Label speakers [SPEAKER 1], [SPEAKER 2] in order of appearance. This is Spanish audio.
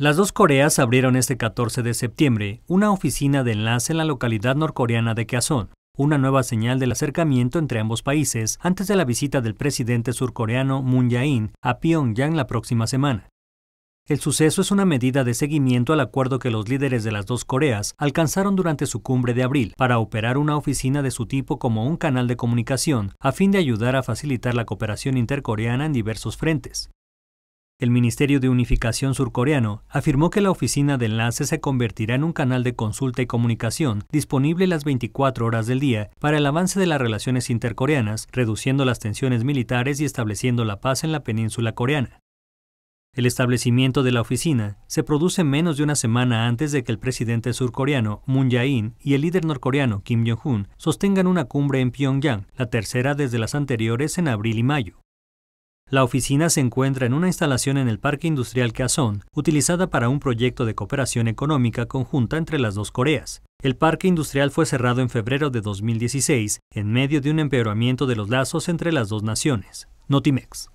[SPEAKER 1] Las dos Coreas abrieron este 14 de septiembre una oficina de enlace en la localidad norcoreana de Kaesong, una nueva señal del acercamiento entre ambos países antes de la visita del presidente surcoreano Moon Jae-in a Pyongyang la próxima semana. El suceso es una medida de seguimiento al acuerdo que los líderes de las dos Coreas alcanzaron durante su cumbre de abril para operar una oficina de su tipo como un canal de comunicación a fin de ayudar a facilitar la cooperación intercoreana en diversos frentes. El Ministerio de Unificación surcoreano afirmó que la oficina de enlace se convertirá en un canal de consulta y comunicación disponible las 24 horas del día para el avance de las relaciones intercoreanas, reduciendo las tensiones militares y estableciendo la paz en la península coreana. El establecimiento de la oficina se produce menos de una semana antes de que el presidente surcoreano Moon Jae-in y el líder norcoreano Kim Jong-un sostengan una cumbre en Pyongyang, la tercera desde las anteriores en abril y mayo. La oficina se encuentra en una instalación en el Parque Industrial Kazon, utilizada para un proyecto de cooperación económica conjunta entre las dos Coreas. El parque industrial fue cerrado en febrero de 2016 en medio de un empeoramiento de los lazos entre las dos naciones. Notimex.